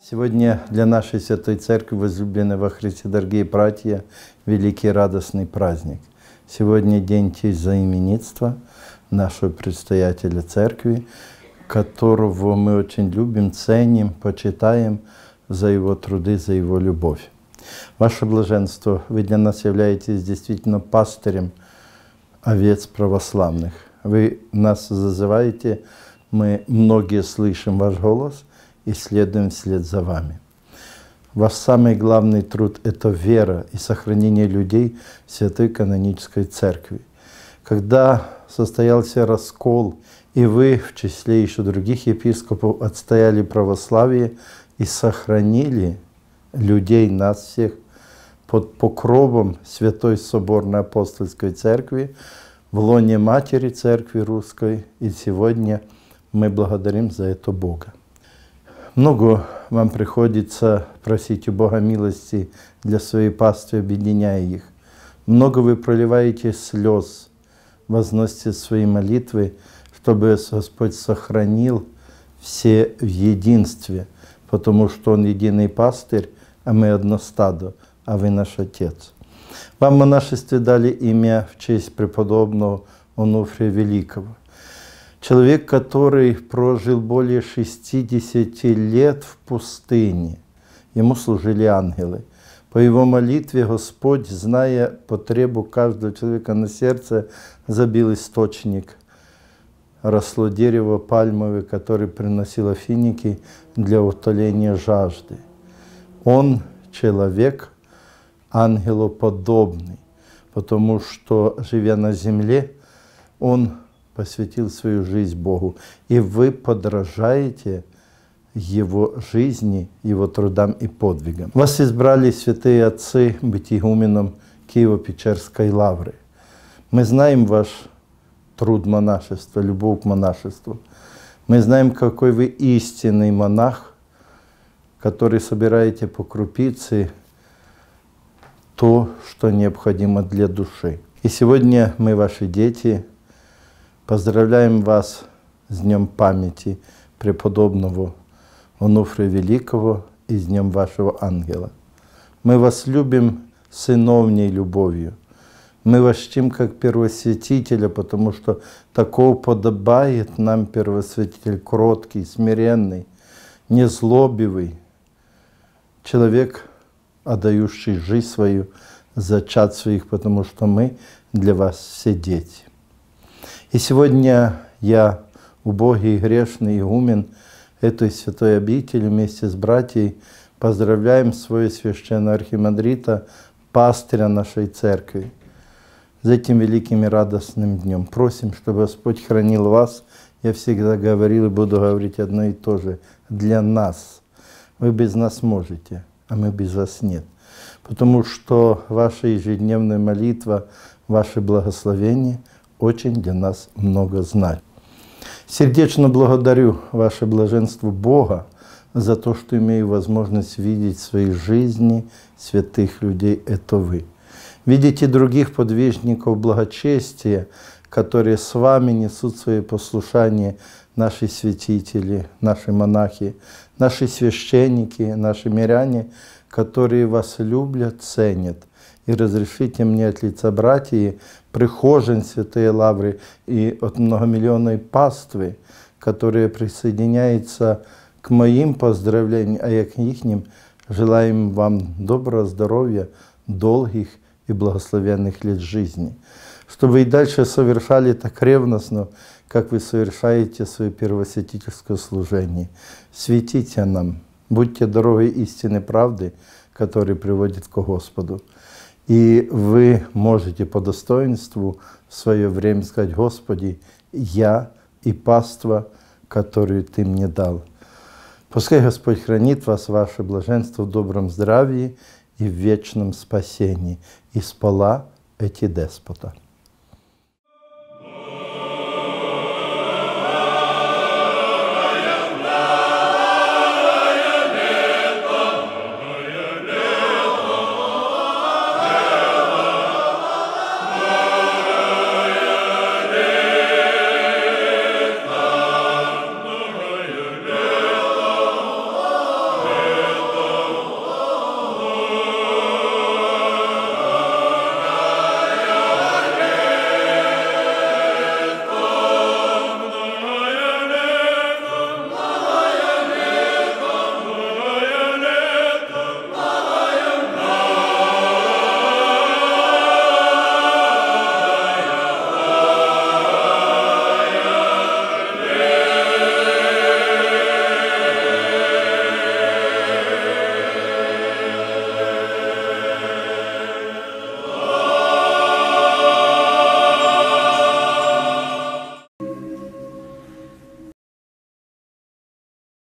Сегодня для нашей Святой Церкви, возлюбленной во Христе, дорогие братья, великий радостный праздник. Сегодня день честь за именинство нашего предстоятеля Церкви, которого мы очень любим, ценим, почитаем – за его труды, за его любовь. Ваше Блаженство, вы для нас являетесь действительно пастырем овец православных. Вы нас зазываете, мы многие слышим ваш голос и следуем вслед за вами. Ваш самый главный труд – это вера и сохранение людей в Святой Канонической Церкви. Когда состоялся раскол, и вы, в числе еще других епископов, отстояли православие и сохранили людей, нас всех, под покровом Святой Соборной Апостольской Церкви, в лоне Матери Церкви Русской. И сегодня мы благодарим за это Бога. Много вам приходится просить у Бога милости для своей паствы, объединяя их. Много вы проливаете слез, возносите свои молитвы, чтобы Господь сохранил все в единстве, потому что Он единый пастырь, а мы одно стадо, а вы наш Отец. Вам монашестве дали имя в честь преподобного Онуфрия Великого. Человек, который прожил более 60 лет в пустыне, ему служили ангелы. По его молитве Господь, зная потребу каждого человека на сердце, забил источник – росло дерево пальмовое, которое приносило финики для утоления жажды. Он человек ангелоподобный, потому что, живя на земле, он посвятил свою жизнь Богу. И вы подражаете его жизни, его трудам и подвигам. Вас избрали святые отцы быть игуменом Киево-Печерской лавры. Мы знаем ваш труд монашества, любовь к монашеству. Мы знаем, какой вы истинный монах, который собираете по крупице то, что необходимо для души. И сегодня мы, ваши дети, поздравляем вас с Днем памяти преподобного Онуфрия Великого и с Днем вашего ангела. Мы вас любим сыновней любовью – мы вас чтим как первосвятителя, потому что такого подобает нам первосвятитель, кроткий, смиренный, незлобивый, человек, отдающий жизнь свою за чад своих, потому что мы для вас все дети. И сегодня я, убогий, грешный игумен этой святой обители, вместе с братьями поздравляем своего священного архимандрита, пастыря нашей церкви за этим великим и радостным днем. Просим, чтобы Господь хранил вас. Я всегда говорил и буду говорить одно и то же. Для нас. Вы без нас можете, а мы без вас нет. Потому что ваша ежедневная молитва, ваше благословение очень для нас много знают. Сердечно благодарю ваше блаженство Бога за то, что имею возможность видеть в своей жизни святых людей. Это вы. Видите других подвижников благочестия, которые с вами несут свои послушания, наши святители, наши монахи, наши священники, наши миряне, которые вас любят, ценят. И разрешите мне от лица братьев, прихожин Святой Лавры и от многомиллионной паствы, которая присоединяется к моим поздравлениям, а я к ихним, желаем вам доброго здоровья, долгих и благословенных лет жизни, чтобы и дальше совершали так ревностно, как вы совершаете свое первосвятительское служение. Светите нам, будьте дорогой истины правды, которая приводит к Господу. И вы можете по достоинству в свое время сказать, «Господи, я и паства, которую Ты мне дал». Пускай Господь хранит вас, ваше блаженство в добром здравии и в вечном спасении, и спала эти деспота.